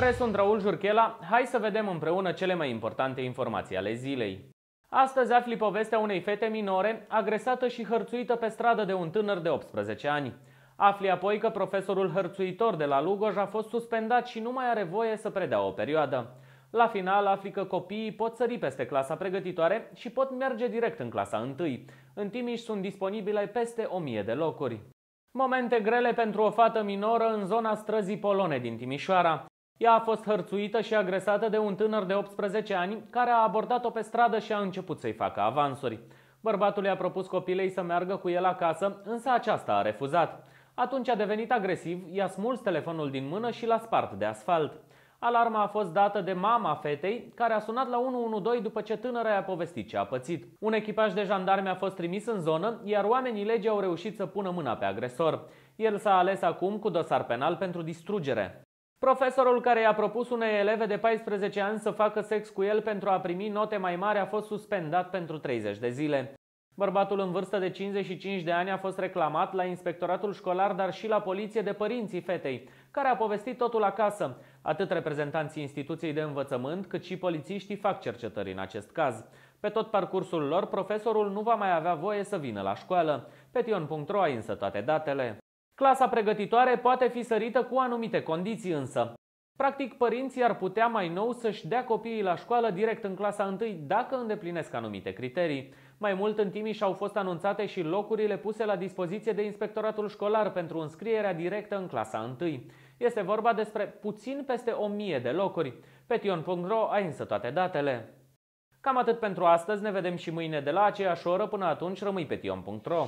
salutare, sunt Raul Jurchela. Hai să vedem împreună cele mai importante informații ale zilei. Astăzi afli povestea unei fete minore agresată și hărțuită pe stradă de un tânăr de 18 ani. Afli apoi că profesorul hărțuitor de la Lugoj a fost suspendat și nu mai are voie să predea o perioadă. La final afli că copiii pot sări peste clasa pregătitoare și pot merge direct în clasa 1. În Timiș sunt disponibile peste 1000 de locuri. Momente grele pentru o fată minoră în zona străzii Polone din Timișoara. Ea a fost hărțuită și agresată de un tânăr de 18 ani care a abordat-o pe stradă și a început să-i facă avansuri. Bărbatul i-a propus copilei să meargă cu el acasă, însă aceasta a refuzat. Atunci a devenit agresiv, i-a smuls telefonul din mână și l-a spart de asfalt. Alarma a fost dată de mama fetei, care a sunat la 112 după ce tânăra i-a povestit ce a pățit. Un echipaj de jandarmi a fost trimis în zonă, iar oamenii legii au reușit să pună mâna pe agresor. El s-a ales acum cu dosar penal pentru distrugere. Profesorul care i-a propus unei eleve de 14 ani să facă sex cu el pentru a primi note mai mari a fost suspendat pentru 30 de zile. Bărbatul în vârstă de 55 de ani a fost reclamat la inspectoratul școlar, dar și la poliție de părinții fetei, care a povestit totul acasă. Atât reprezentanții instituției de învățământ, cât și polițiștii fac cercetări în acest caz. Pe tot parcursul lor, profesorul nu va mai avea voie să vină la școală. Petion.ro ai însă toate datele. Clasa pregătitoare poate fi sărită cu anumite condiții însă. Practic, părinții ar putea mai nou să-și dea copiii la școală direct în clasa 1 dacă îndeplinesc anumite criterii. Mai mult, în Timiș au fost anunțate și locurile puse la dispoziție de inspectoratul școlar pentru înscrierea directă în clasa 1. Este vorba despre puțin peste 1000 de locuri. Pe tion.ro ai însă toate datele. Cam atât pentru astăzi, ne vedem și mâine de la aceeași oră, până atunci rămâi pe tion.ro.